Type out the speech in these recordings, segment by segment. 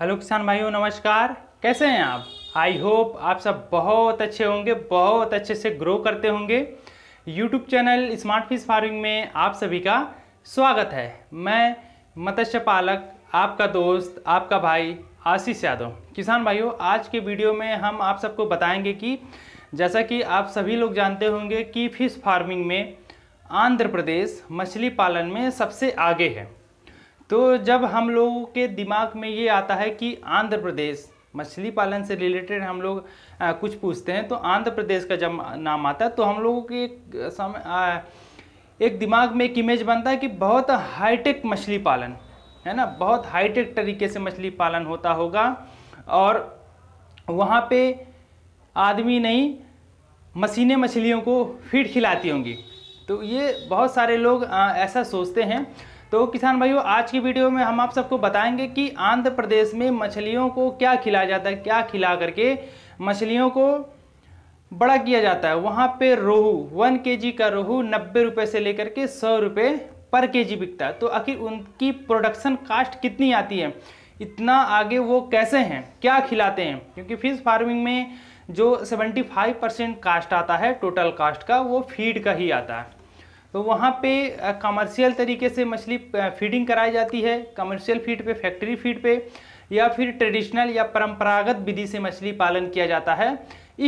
hello किसान भाइयों नमस्कार कैसे हैं आप आई होप आप सब बहुत अच्छे होंगे बहुत अच्छे से ग्रो करते होंगे YouTube channel smart fish farming में आप सभी का स्वागत है मैं मत्स्य पालक आपका दोस्त आपका भाई आशीष यादव किसान भाइयों आज के वीडियो में हम आप सबको बताएंगे कि जैसा कि आप सभी लोग जानते होंगे कि फिश फार्मिंग में आंध्र प्रदेश मछली पालन में सबसे आगे है तो जब हम लोगों के दिमाग में ये आता है कि आंध्र प्रदेश मछली पालन से रिलेटेड हम लोग आ, कुछ पूछते हैं तो आंध्र प्रदेश का जब नाम आता है तो हम लोगों के एक समय आ, एक दिमाग में एक इमेज बनता है कि बहुत हाईटेक मछली पालन है ना बहुत हाईटेक तरीके से मछली पालन होता होगा और वहाँ पे आदमी नहीं मशीनें मछलियों को फीड खिलाती होंगी तो ये बहुत सारे लोग आ, ऐसा सोचते हैं तो किसान भाइयों आज की वीडियो में हम आप सबको बताएंगे कि आंध्र प्रदेश में मछलियों को क्या खिलाया जाता है क्या खिला करके मछलियों को बड़ा किया जाता है वहाँ पे रोहू वन के का रोहू नब्बे रुपये से लेकर के सौ रुपये पर के जी बिकता है तो आखिर उनकी प्रोडक्शन कास्ट कितनी आती है इतना आगे वो कैसे हैं क्या खिलाते हैं क्योंकि फिश फार्मिंग में जो 75 परसेंट कास्ट आता है टोटल कास्ट का वो फीड का ही आता है तो वहाँ पे कमर्शियल तरीके से मछली फीडिंग कराई जाती है कमर्शियल फीड पे फैक्ट्री फीड पे या फिर ट्रेडिशनल या परंपरागत विधि से मछली पालन किया जाता है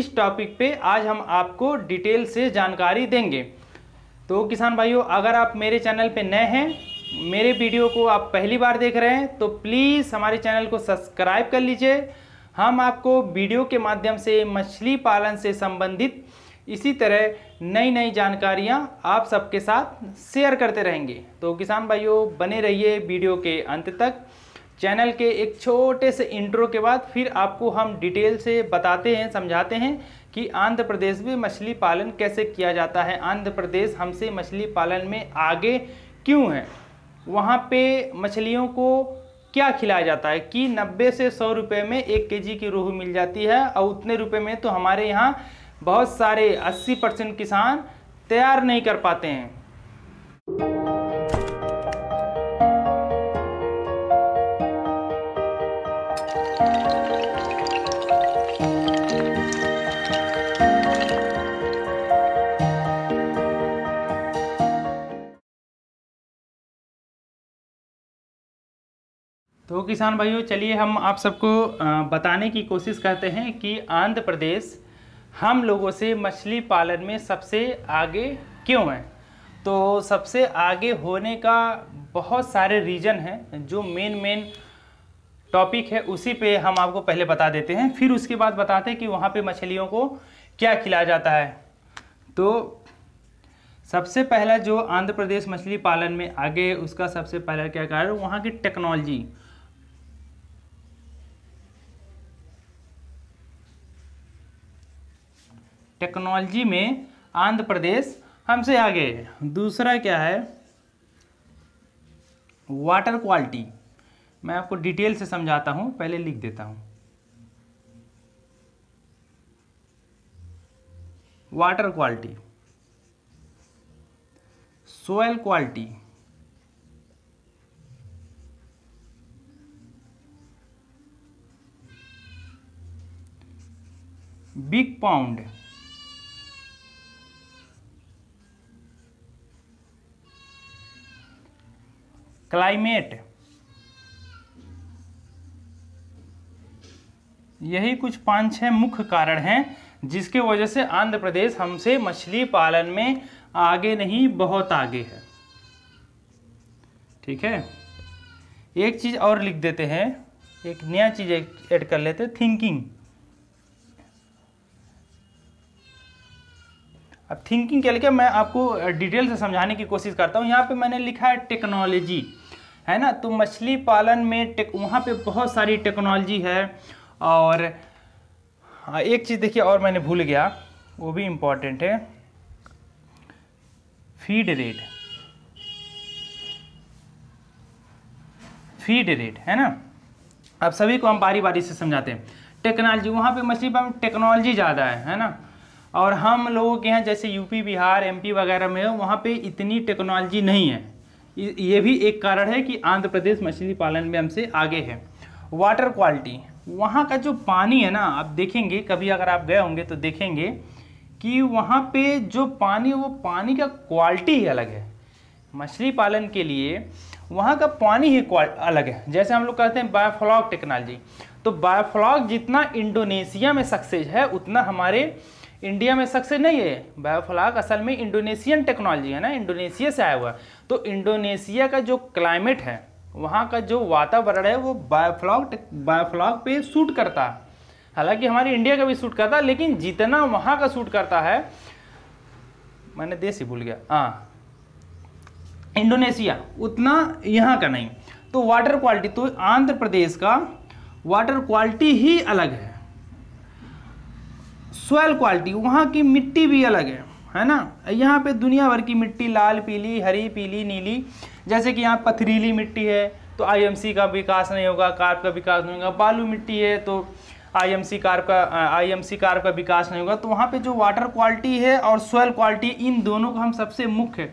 इस टॉपिक पे आज हम आपको डिटेल से जानकारी देंगे तो किसान भाइयों अगर आप मेरे चैनल पे नए हैं मेरे वीडियो को आप पहली बार देख रहे हैं तो प्लीज़ हमारे चैनल को सब्सक्राइब कर लीजिए हम आपको वीडियो के माध्यम से मछली पालन से संबंधित इसी तरह नई नई जानकारियाँ आप सबके साथ शेयर करते रहेंगे तो किसान भाइयों बने रहिए वीडियो के अंत तक चैनल के एक छोटे से इंट्रो के बाद फिर आपको हम डिटेल से बताते हैं समझाते हैं कि आंध्र प्रदेश में मछली पालन कैसे किया जाता है आंध्र प्रदेश हमसे मछली पालन में आगे क्यों है वहाँ पे मछलियों को क्या खिलाया जाता है कि 90 से 100 रुपए में एक केजी की रोहू मिल जाती है और उतने रुपए में तो हमारे यहाँ बहुत सारे 80 परसेंट किसान तैयार नहीं कर पाते हैं तो किसान भाइयों चलिए हम आप सबको बताने की कोशिश करते हैं कि आंध्र प्रदेश हम लोगों से मछली पालन में सबसे आगे क्यों हैं तो सबसे आगे होने का बहुत सारे रीज़न हैं जो मेन मेन टॉपिक है उसी पे हम आपको पहले बता देते हैं फिर उसके बाद बताते हैं कि वहाँ पे मछलियों को क्या खिलाया जाता है तो सबसे पहला जो आंध्र प्रदेश मछली पालन में आगे उसका सबसे पहला क्या कारण वहाँ की टेक्नोलॉजी टेक्नोलॉजी में आंध्र प्रदेश हमसे आगे है दूसरा क्या है वाटर क्वालिटी मैं आपको डिटेल से समझाता हूँ पहले लिख देता हूँ water quality soil quality big pond climate यही कुछ पांच छह मुख्य कारण हैं जिसके वजह से आंध्र प्रदेश हमसे मछली पालन में आगे नहीं बहुत आगे है ठीक है एक चीज़ और लिख देते हैं एक नया चीज़ ऐड कर लेते हैं थिंकिंग अब थिंकिंग के लिए मैं आपको डिटेल से समझाने की कोशिश करता हूँ यहाँ पे मैंने लिखा है टेक्नोलॉजी है ना तो मछली पालन में टेक वहाँ पर बहुत सारी टेक्नोलॉजी है और एक चीज़ देखिए और मैंने भूल गया वो भी इम्पॉर्टेंट है फीड रेट फीड रेट है ना अब सभी को हम बारी बारी से समझाते हैं टेक्नोलॉजी वहाँ पे मछली पालन टेक्नोलॉजी ज़्यादा है है ना और हम लोगों के यहाँ जैसे यूपी बिहार एमपी वगैरह में वहाँ पे इतनी टेक्नोलॉजी नहीं है ये भी एक कारण है कि आंध्र प्रदेश मछली पालन में हमसे आगे है वाटर क्वालिटी वहाँ का जो पानी है ना आप देखेंगे कभी अगर आप गए होंगे तो देखेंगे कि वहाँ पे जो पानी वो पानी का क्वालिटी ही अलग है मछली पालन के लिए वहाँ का पानी ही अलग है जैसे हम लोग कहते हैं बायोफ्लॉग टेक्नोलॉजी तो बायोफ्लॉग जितना इंडोनेशिया में सक्सेस है उतना हमारे इंडिया में सक्सेस नहीं है बायोफ्लाग असल में इंडोनेशियन टेक्नोलॉजी है ना इंडोनेशिया से आया हुआ है तो इंडोनेशिया का जो क्लाइमेट है वहाँ का जो वातावरण है वो बायोफ्लॉग बायोफ्लॉग पे सूट करता है हालांकि हमारे इंडिया का भी सूट करता है लेकिन जितना वहाँ का सूट करता है मैंने देश ही भूल गया हाँ इंडोनेशिया उतना यहाँ का नहीं तो वाटर क्वालिटी तो आंध्र प्रदेश का वाटर क्वालिटी ही अलग है सोयल क्वालिटी वहाँ की मिट्टी भी अलग है है ना यहाँ पे दुनिया भर की मिट्टी लाल पीली हरी पीली नीली जैसे कि यहाँ पथरीली मिट्टी है तो आईएमसी का विकास नहीं होगा कार्प का विकास नहीं होगा बालू मिट्टी है तो आईएमसी कार्प का आईएमसी कार्प का विकास नहीं होगा तो वहाँ पे जो वाटर क्वालिटी है और सोयल क्वालिटी इन दोनों को हम सबसे मुख्य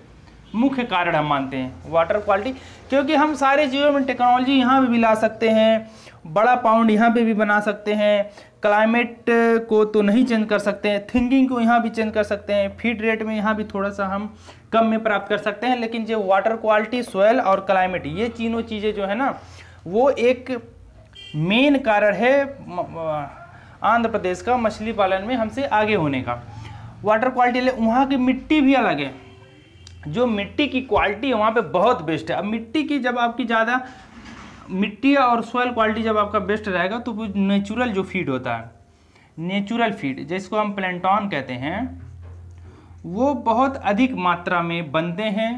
मुख्य कारण हम मानते हैं वाटर क्वालिटी क्योंकि हम सारे जीवन में टेक्नोलॉजी यहाँ भी, भी ला सकते हैं बड़ा पाउंड यहाँ पे भी बना सकते हैं क्लाइमेट को तो नहीं चेंज कर सकते हैं थिंकिंग को यहाँ भी चेंज कर सकते हैं फीड रेट में यहाँ भी थोड़ा सा हम कम में प्राप्त कर सकते हैं लेकिन जो वाटर क्वालिटी सोयल और क्लाइमेट ये तीनों चीज़ें जो है ना वो एक मेन कारण है आंध्र प्रदेश का मछली पालन में हमसे आगे होने का वाटर क्वालिटी वहाँ की मिट्टी भी अलग है जो मिट्टी की क्वालिटी है वहाँ पे बहुत बेस्ट है अब मिट्टी की जब आपकी ज़्यादा मिट्टी और सोयल क्वालिटी जब आपका बेस्ट रहेगा तो वो नेचुरल जो फीड होता है नेचुरल फीड जिसको हम प्लेंटॉन कहते हैं वो बहुत अधिक मात्रा में बनते हैं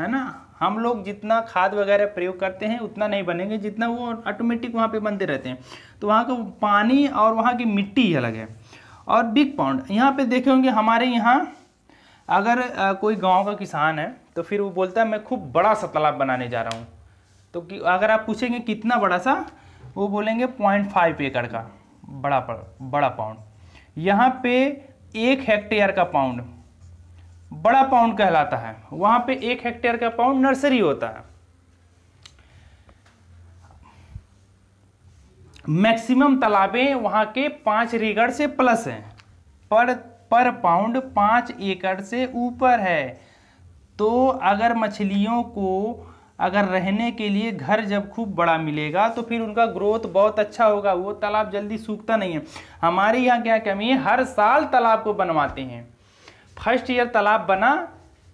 है ना हम लोग जितना खाद वगैरह प्रयोग करते हैं उतना नहीं बनेंगे जितना वो ऑटोमेटिक वहाँ पे बनते रहते हैं तो वहाँ का पानी और वहाँ की मिट्टी अलग है और बिग पाउंड यहाँ पे देखे होंगे हमारे यहाँ अगर कोई गांव का किसान है तो फिर वो बोलता है मैं खूब बड़ा सा तालाब बनाने जा रहा हूँ तो कि अगर आप पूछेंगे कितना बड़ा सा वो बोलेंगे पॉइंट फाइव एकड़ का बड़ा बड़ा पाउंड यहाँ पे एक हेक्टेयर का पाउंड बड़ा पाउंड कहलाता है वहाँ पे एक हेक्टेयर का पाउंड नर्सरी होता है मैक्सिमम तालाबें वहाँ के पाँच रीगढ़ से प्लस हैं पर पर पाउंड पाँच एकड़ से ऊपर है तो अगर मछलियों को अगर रहने के लिए घर जब खूब बड़ा मिलेगा तो फिर उनका ग्रोथ बहुत अच्छा होगा वो तालाब जल्दी सूखता नहीं है हमारे यहाँ क्या कमी है हर साल तालाब को बनवाते हैं फर्स्ट ईयर तालाब बना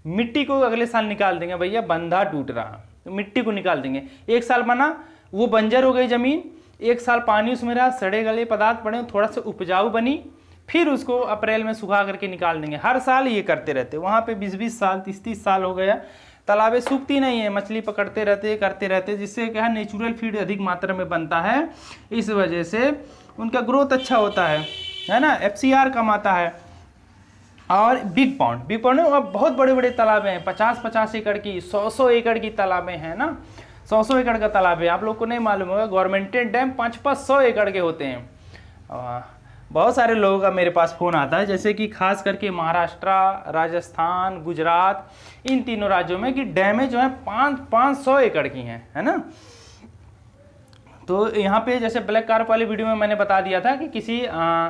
मिट्टी को अगले साल निकाल देंगे भैया बंधा टूट रहा तो मिट्टी को निकाल देंगे एक साल बना वो बंजर हो गई ज़मीन एक साल पानी उसमें रहा सड़े गले पदार्थ पड़े थोड़ा सा उपजाऊ बनी फिर उसको अप्रैल में सुखा करके निकाल देंगे हर साल ये करते रहते वहाँ पे बीस बीस साल तीस तीस साल हो गया तालाबें सूखती नहीं है मछली पकड़ते रहते करते रहते जिससे क्या है नेचुरल फीड अधिक मात्रा में बनता है इस वजह से उनका ग्रोथ अच्छा होता है है ना एफ सी कम आता है और बिग पॉन्ड बिग पॉन्ड में बहुत बड़े बड़े तालाबें हैं पचास पचास एकड़ की सौ सौ एकड़ की तालाबें हैं ना सौ सौ एकड़ का तालाब है आप लोग को नहीं मालूम होगा गवर्नमेंटेड डैम पाँच पाँच सौ एकड़ के होते हैं बहुत सारे लोगों का मेरे पास फ़ोन आता है जैसे कि खास करके महाराष्ट्र राजस्थान गुजरात इन तीनों राज्यों में कि डैमेज जो है पाँच पाँच सौ एकड़ की हैं है ना तो यहाँ पे जैसे ब्लैक कार्प वाली वीडियो में मैंने बता दिया था कि किसी आ,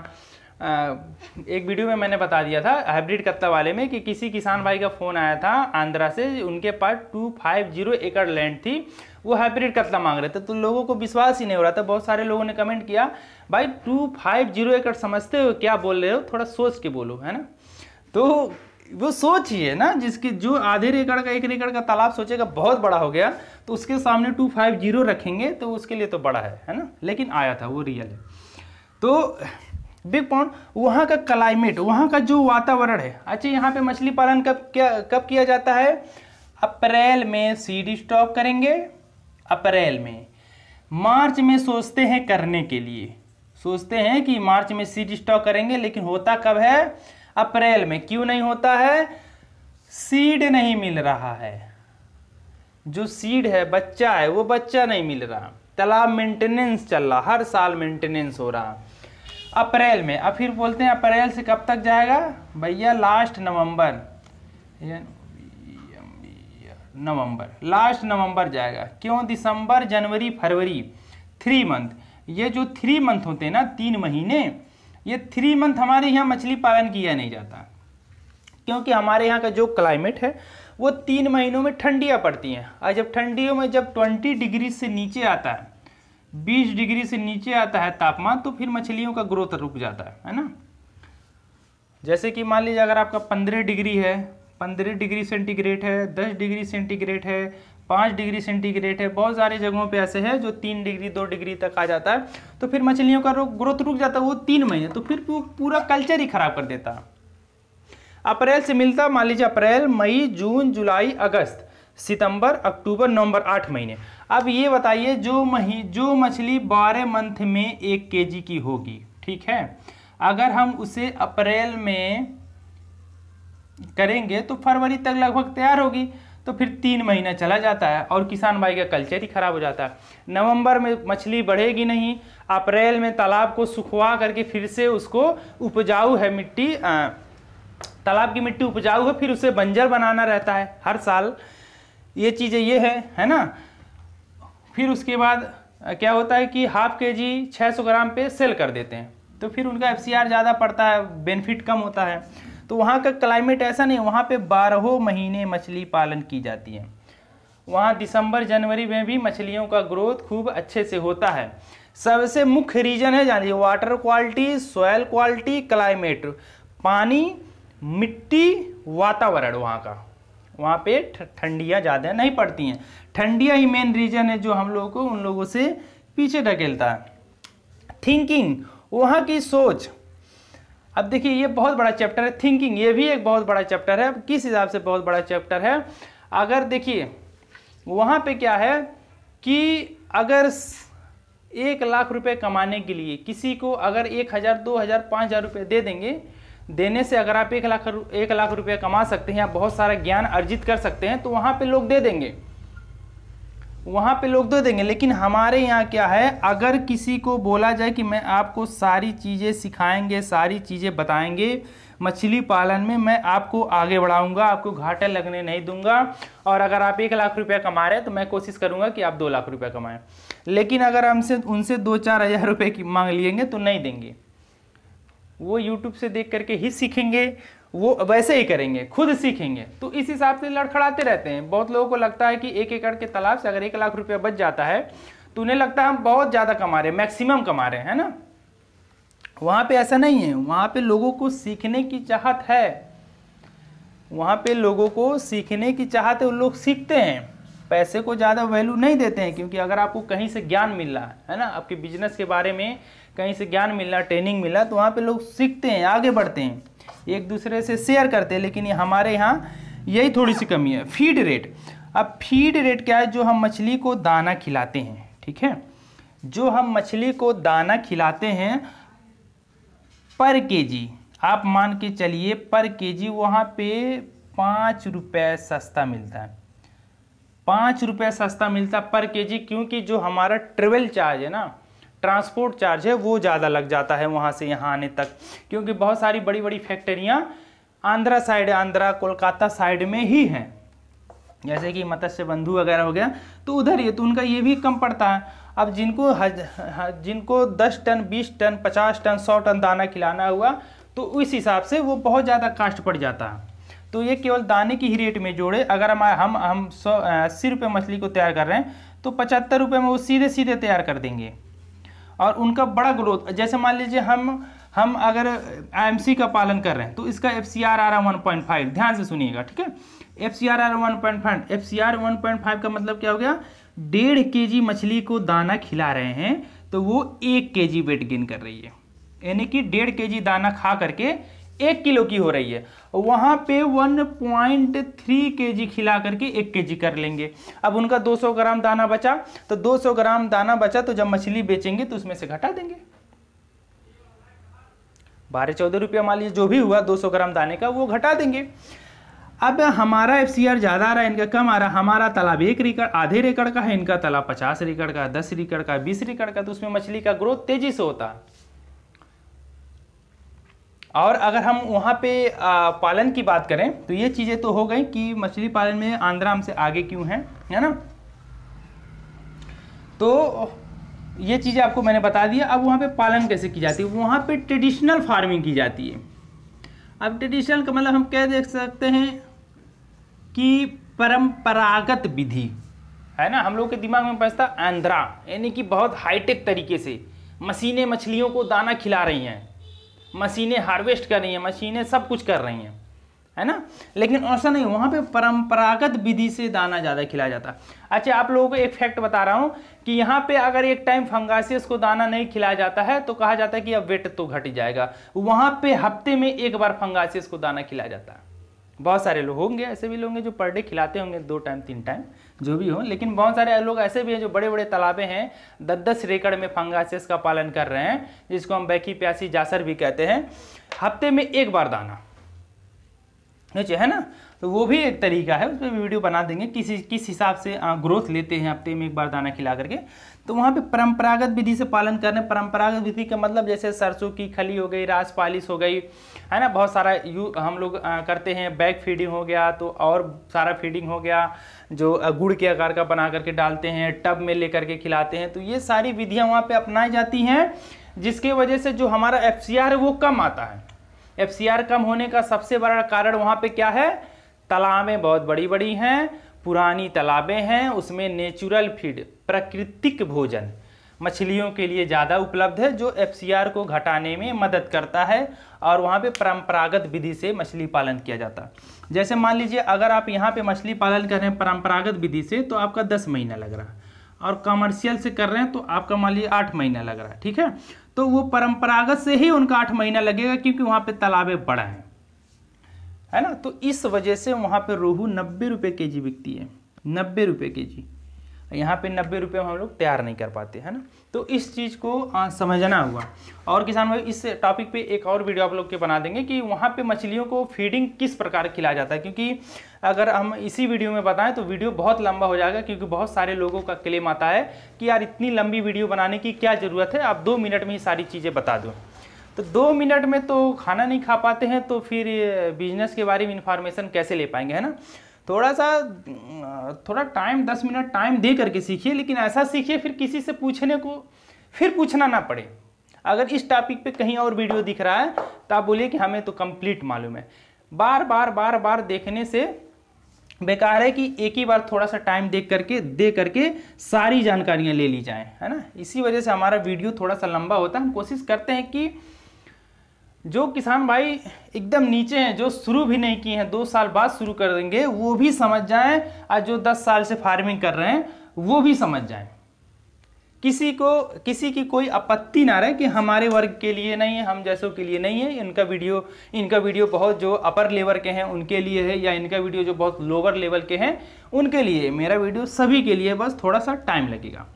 एक वीडियो में मैंने बता दिया था हाइब्रिड कत्ता वाले में कि किसी किसान भाई का फ़ोन आया था आंध्रा से उनके पास टू फाइव जीरो एकड़ लैंड थी वो हाइब्रिड कत्ला मांग रहे थे तो लोगों को विश्वास ही नहीं हो रहा था बहुत सारे लोगों ने कमेंट किया भाई टू फाइव जीरो एकड़ समझते हो क्या बोल रहे हो थोड़ा सोच के बोलो है ना तो वो सोच ही है ना जिसकी जो आधे एकड़ का एक एकड़ का तालाब सोचेगा बहुत बड़ा हो गया तो उसके सामने टू फाइव जीरो रखेंगे तो उसके लिए तो बड़ा है है ना लेकिन आया था वो रियल है तो बिग पॉन्ड वहाँ का क्लाइमेट वहाँ का जो वातावरण है अच्छा यहाँ पे मछली पालन कब क्या कब किया जाता है अप्रैल में सीड स्टॉक करेंगे अप्रैल में मार्च में सोचते हैं करने के लिए सोचते हैं कि मार्च में सीड स्टॉक करेंगे लेकिन होता कब है अप्रैल में क्यों नहीं होता है सीड नहीं मिल रहा है जो सीड है बच्चा है वो बच्चा नहीं मिल रहा तालाब मेंटेनेंस चल रहा हर साल मेंटेनेंस हो रहा अप्रैल में अब फिर बोलते हैं अप्रैल से कब तक जाएगा भैया लास्ट नवंबर नवंबर लास्ट नवंबर जाएगा क्यों दिसंबर जनवरी फरवरी थ्री मंथ ये जो थ्री मंथ होते हैं ना तीन महीने ये थ्री मंथ हमारे यहाँ मछली पालन किया नहीं जाता क्योंकि हमारे यहाँ का जो क्लाइमेट है वो तीन महीनों में ठंडियाँ पड़ती हैं और जब ठंडियों में जब ट्वेंटी डिग्री से नीचे आता है 20 डिग्री से नीचे आता है तापमान तो फिर मछलियों का ग्रोथ रुक जाता है है ना जैसे कि मान लीजिए अगर आपका 15 डिग्री है 15 डिग्री सेंटीग्रेड है 10 डिग्री सेंटीग्रेड है 5 डिग्री सेंटीग्रेड है बहुत सारे जगहों पे ऐसे है जो 3 डिग्री 2 डिग्री तक आ जाता है तो फिर मछलियों का ग्रोथ रुक जाता है वो तीन महीने तो फिर वो पूरा कल्चर ही खराब कर देता है अप्रैल से मिलता मान लीजिए अप्रैल मई जून जुलाई अगस्त सितंबर अक्टूबर नवंबर आठ महीने अब ये बताइए जो मही जो मछली बारह मंथ में एक केजी की होगी ठीक है अगर हम उसे अप्रैल में करेंगे तो फरवरी तक लगभग तैयार होगी तो फिर तीन महीना चला जाता है और किसान भाई का कल्चर ही खराब हो जाता है नवंबर में मछली बढ़ेगी नहीं अप्रैल में तालाब को सुखवा करके फिर से उसको उपजाऊ है मिट्टी तालाब की मिट्टी उपजाऊ है फिर उसे बंजर बनाना रहता है हर साल ये चीज़ें ये है है ना फिर उसके बाद क्या होता है कि हाफ के जी छः सौ ग्राम पे सेल कर देते हैं तो फिर उनका एफ ज़्यादा पड़ता है बेनिफिट कम होता है तो वहाँ का क्लाइमेट ऐसा नहीं वहाँ पे बारहों महीने मछली पालन की जाती है वहाँ दिसंबर जनवरी में भी मछलियों का ग्रोथ खूब अच्छे से होता है सबसे मुख्य रीजन है जानिए water quality soil quality climate पानी मिट्टी वातावरण वहाँ का वहाँ पे ठंडियाँ ज़्यादा नहीं पड़ती हैं ठंडियाँ ही मेन रीज़न है जो हम लोगों को उन लोगों से पीछे ढकेलता है थिंकिंग वहाँ की सोच अब देखिए ये बहुत बड़ा चैप्टर है थिंकिंग ये भी एक बहुत बड़ा चैप्टर है अब किस हिसाब से बहुत बड़ा चैप्टर है अगर देखिए वहाँ पे क्या है कि अगर एक लाख रुपए कमाने के लिए किसी को अगर एक हज़ार दो हज़ार पाँच हज़ार रुपये दे देंगे देने से अगर आप एक लाख एक लाख रुपया कमा सकते हैं या बहुत सारा ज्ञान अर्जित कर सकते हैं तो वहाँ पर लोग दे देंगे वहाँ पे लोग दे देंगे लेकिन हमारे यहाँ क्या है अगर किसी को बोला जाए कि मैं आपको सारी चीज़ें सिखाएंगे सारी चीज़ें बताएंगे मछली पालन में मैं आपको आगे बढ़ाऊँगा आपको घाटा लगने नहीं दूंगा और अगर आप एक लाख रुपया कमा रहे हैं तो मैं कोशिश करूँगा कि आप दो लाख रुपया कमाएं लेकिन अगर हमसे उनसे दो चार हज़ार रुपये की मांग लेंगे तो नहीं देंगे वो यूट्यूब से देख करके ही सीखेंगे वो वैसे ही करेंगे खुद सीखेंगे तो इस हिसाब से लड़खड़ाते रहते हैं बहुत लोगों को लगता है कि एक एकड़ के तालाब से अगर एक लाख रुपया बच जाता है तो उन्हें लगता है हम बहुत ज़्यादा कमा रहे हैं मैक्सिमम कमा रहे हैं ना वहाँ पे ऐसा नहीं है वहाँ पे लोगों को सीखने की चाहत है वहाँ पे लोगों को सीखने की चाहत है वो लोग सीखते हैं पैसे को ज़्यादा वैल्यू नहीं देते हैं क्योंकि अगर आपको कहीं से ज्ञान मिल रहा है ना आपके बिजनेस के बारे में कहीं से ज्ञान मिला ट्रेनिंग मिला तो वहाँ पे लोग सीखते हैं आगे बढ़ते हैं एक दूसरे से शेयर करते हैं लेकिन हमारे यहाँ यही थोड़ी सी कमी है फीड रेट अब फीड रेट क्या है जो हम मछली को दाना खिलाते हैं ठीक है जो हम मछली को दाना खिलाते हैं पर जी आप मान के चलिए पर के जी वहाँ पे पाँच रुपये सस्ता मिलता है पाँच रुपये सस्ता मिलता पर के जी क्योंकि जो हमारा ट्रेवल चार्ज है ना ट्रांसपोर्ट चार्ज है वो ज़्यादा लग जाता है वहाँ से यहाँ आने तक क्योंकि बहुत सारी बड़ी बड़ी फैक्ट्रियाँ आंध्रा साइड आंध्रा कोलकाता साइड में ही हैं जैसे कि मत्स्य बंधु वगैरह हो गया तो उधर ये तो उनका ये भी कम पड़ता है अब जिनको हज, हज जिनको 10 टन 20 टन 50 टन 100 टन दाना खिलाना हुआ तो उस हिसाब से वो बहुत ज़्यादा कास्ट पड़ जाता है तो ये केवल दाने की ही रेट में जोड़े अगर हम हम हम सौ अस्सी रुपये मछली को तैयार कर रहे हैं तो पचहत्तर रुपये में वो सीधे सीधे तैयार कर देंगे और उनका बड़ा ग्रोथ जैसे मान लीजिए हम हम अगर आई का पालन कर रहे हैं तो इसका एफ सी आर आ रहा वन फाइव ध्यान से सुनिएगा ठीक है एफ सी आर आ रहा one point five F C R one point five का मतलब क्या हो गया डेढ़ के जी मछली को दाना खिला रहे हैं तो वो एक के जी वेट गेन कर रही है यानी कि डेढ़ के जी दाना खा करके एक किलो की हो रही है वहाँ पे 1.3 पॉइंट थ्री खिला करके एक के कर लेंगे अब उनका 200 ग्राम दाना बचा तो 200 ग्राम दाना बचा तो जब मछली बेचेंगे तो उसमें से घटा देंगे बारह चौदह रुपया मान लीजिए जो भी हुआ 200 ग्राम दाने का वो घटा देंगे अब हमारा एफ ज़्यादा आ रहा है इनका कम आ रहा है हमारा तालाब एक रिकड़ आधे रिकड़ का है इनका तालाब पचास रिकड़ का दस रिकड़ का बीस रिकड़ का तो उसमें मछली का ग्रोथ तेज़ी से होता है और अगर हम वहाँ पे पालन की बात करें तो ये चीज़ें तो हो गई कि मछली पालन में आंध्रा हमसे आगे क्यों है है ना तो ये चीज़ें आपको मैंने बता दिया अब वहाँ पे पालन कैसे की जाती है वहाँ पे ट्रेडिशनल फार्मिंग की जाती है अब ट्रेडिशनल का मतलब हम क्या देख सकते हैं कि परंपरागत विधि है ना हम लोग के दिमाग में पहुँचता आंध्रा यानी कि बहुत हाईटेक तरीके से मशीनें मछलियों को दाना खिला रही हैं मशीनें हार्वेस्ट कर रही हैं मशीनें सब कुछ कर रही हैं है ना लेकिन ऐसा नहीं वहाँ पे परंपरागत विधि से दाना ज़्यादा खिलाया जाता है अच्छा आप लोगों को एक फैक्ट बता रहा हूँ कि यहाँ पे अगर एक टाइम फंगासियस को दाना नहीं खिलाया जाता है तो कहा जाता है कि अब वेट तो घट जाएगा वहाँ पे हफ्ते में एक बार फंगासियस को दाना खिलाया जाता है बहुत सारे लोग होंगे ऐसे भी लोग जो पर डे खिलाते होंगे दो टाइम तीन टाइम जो भी हो लेकिन बहुत सारे लोग ऐसे भी हैं जो बड़े बड़े तालाबे हैं दस दस रेकड़ में फंगासेस का पालन कर रहे हैं जिसको हम बैकी प्यासी जासर भी कहते हैं हफ्ते में एक बार दाना नीचे है ना तो वो भी एक तरीका है उसमें वीडियो बना देंगे किसी किस हिसाब से ग्रोथ लेते हैं हफ्ते में एक बार दाना खिला करके तो वहाँ पे परंपरागत विधि से पालन करने परंपरागत विधि का मतलब जैसे सरसों की खली हो गई रास पालिस हो गई है ना बहुत सारा यू हम लोग करते हैं बैक फीडिंग हो गया तो और सारा फीडिंग हो गया जो गुड़ के आकार का बना करके डालते हैं टब में लेकर के खिलाते हैं तो ये सारी विधियाँ वहाँ पर अपनाई जाती हैं जिसके वजह से जो हमारा एफ है वो कम आता है एफ कम होने का सबसे बड़ा कारण वहाँ पर क्या है तालाबें बहुत बड़ी बड़ी हैं पुरानी तालाबें हैं उसमें नेचुरल फीड प्राकृतिक भोजन मछलियों के लिए ज़्यादा उपलब्ध है जो एफ को घटाने में मदद करता है और वहाँ पे परंपरागत विधि से मछली पालन किया जाता है जैसे मान लीजिए अगर आप यहाँ पे मछली पालन कर रहे हैं परंपरागत विधि से तो आपका दस महीना लग रहा है और कमर्शियल से कर रहे हैं तो आपका मान लीजिए आठ महीना लग रहा है ठीक है तो वो परंपरागत से ही उनका आठ महीना लगेगा क्योंकि वहाँ पर तालाबें बड़ा हैं है ना तो इस वजह से वहाँ पर रोहू नब्बे रुपये के जी बिकती है नब्बे रुपये के जी यहाँ पे नब्बे रुपये में हम लोग तैयार नहीं कर पाते है ना तो इस चीज़ को समझना हुआ और किसान भाई इस टॉपिक पे एक और वीडियो आप लोग के बना देंगे कि वहाँ पे मछलियों को फीडिंग किस प्रकार खिलाया जाता है क्योंकि अगर हम इसी वीडियो में बताएं तो वीडियो बहुत लंबा हो जाएगा क्योंकि बहुत सारे लोगों का क्लेम आता है कि यार इतनी लंबी वीडियो बनाने की क्या ज़रूरत है आप दो मिनट में ही सारी चीज़ें बता दो तो दो मिनट में तो खाना नहीं खा पाते हैं तो फिर बिजनेस के बारे में इन्फॉर्मेशन कैसे ले पाएंगे है ना थोड़ा सा थोड़ा टाइम दस मिनट टाइम दे करके सीखिए लेकिन ऐसा सीखिए फिर किसी से पूछने को फिर पूछना ना पड़े अगर इस टॉपिक पे कहीं और वीडियो दिख रहा है तो आप बोलिए कि हमें तो कंप्लीट मालूम है बार बार बार बार देखने से बेकार है कि एक ही बार थोड़ा सा टाइम देख करके दे करके सारी जानकारियाँ ले ली जाएँ है ना इसी वजह से हमारा वीडियो थोड़ा सा लंबा होता है हम कोशिश करते हैं कि जो किसान भाई एकदम नीचे हैं जो शुरू भी नहीं किए हैं दो साल बाद शुरू कर देंगे वो भी समझ जाएं और जो दस साल से फार्मिंग कर रहे हैं वो भी समझ जाएं किसी को किसी की कोई आपत्ति ना रहे कि हमारे वर्ग के लिए नहीं है हम जैसों के लिए नहीं है इनका वीडियो इनका वीडियो बहुत जो अपर लेवल के हैं उनके लिए है या इनका वीडियो जो बहुत लोअर लेवल के हैं उनके लिए मेरा वीडियो सभी के लिए बस थोड़ा सा टाइम लगेगा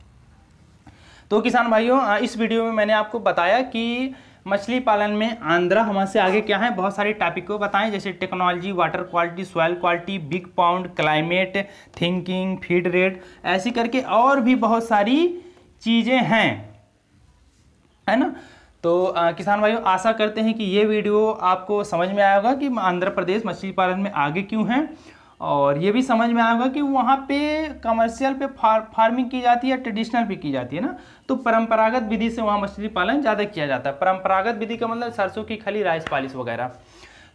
तो किसान भाइयों इस वीडियो में मैंने आपको बताया कि मछली पालन में आंध्रा से आगे क्या है बहुत सारे टॉपिक को बताएं जैसे technology water quality soil quality big pond climate thinking feed rate ऐसी करके और भी बहुत सारी चीज़ें हैं है ना तो आ, किसान भाइयों आशा करते हैं कि ये वीडियो आपको समझ में आएगा कि आंध्र प्रदेश मछली पालन में आगे क्यों है और ये भी समझ में आएगा कि वहाँ पे कमर्शियल पे फार, फार्मिंग की जाती है ट्रेडिशनल भी की जाती है ना तो परंपरागत विधि से वहाँ मछली पालन ज़्यादा किया जाता है परंपरागत विधि का मतलब सरसों की खली राइस पालिस वगैरह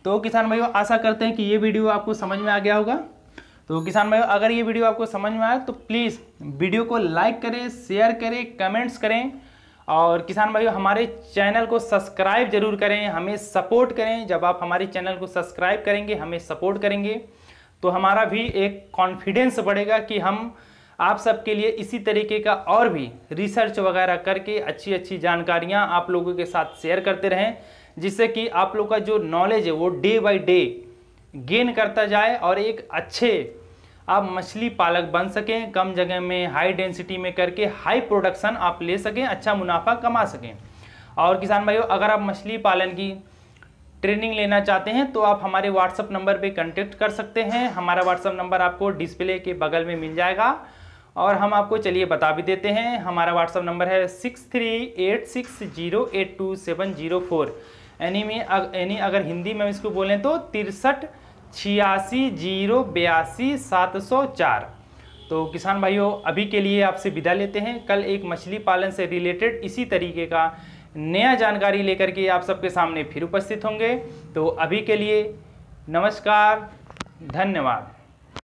तो किसान भाइयों आशा करते हैं कि ये वीडियो आपको समझ में आ गया होगा तो किसान भाइयों अगर ये वीडियो आपको समझ में आए तो प्लीज़ वीडियो को लाइक करें शेयर करें कमेंट्स करें और किसान भाइयों हमारे चैनल को सब्सक्राइब जरूर करें हमें सपोर्ट करें जब आप हमारे चैनल को सब्सक्राइब करेंगे हमें सपोर्ट करेंगे तो हमारा भी एक कॉन्फिडेंस बढ़ेगा कि हम आप सबके लिए इसी तरीके का और भी रिसर्च वगैरह करके अच्छी अच्छी जानकारियाँ आप लोगों के साथ शेयर करते रहें जिससे कि आप लोग का जो नॉलेज है वो डे बाय डे गेन करता जाए और एक अच्छे आप मछली पालक बन सकें कम जगह में हाई डेंसिटी में करके हाई प्रोडक्शन आप ले सकें अच्छा मुनाफा कमा सकें और किसान भाइयों अगर आप मछली पालन की ट्रेनिंग लेना चाहते हैं तो आप हमारे व्हाट्सअप नंबर पे कांटेक्ट कर सकते हैं हमारा व्हाट्सअप नंबर आपको डिस्प्ले के बगल में मिल जाएगा और हम आपको चलिए बता भी देते हैं हमारा व्हाट्सअप नंबर है six three eight six zero eight two seven zero four यानी में यानी अगर हिंदी में इसको बोलें तो तिरसठ छियासी जीरो बयासी सात सौ चार तो किसान भाइयों अभी के लिए आपसे विदा लेते हैं कल एक मछली पालन से रिलेटेड इसी तरीके का नया जानकारी लेकर के आप सबके सामने फिर उपस्थित होंगे तो अभी के लिए नमस्कार धन्यवाद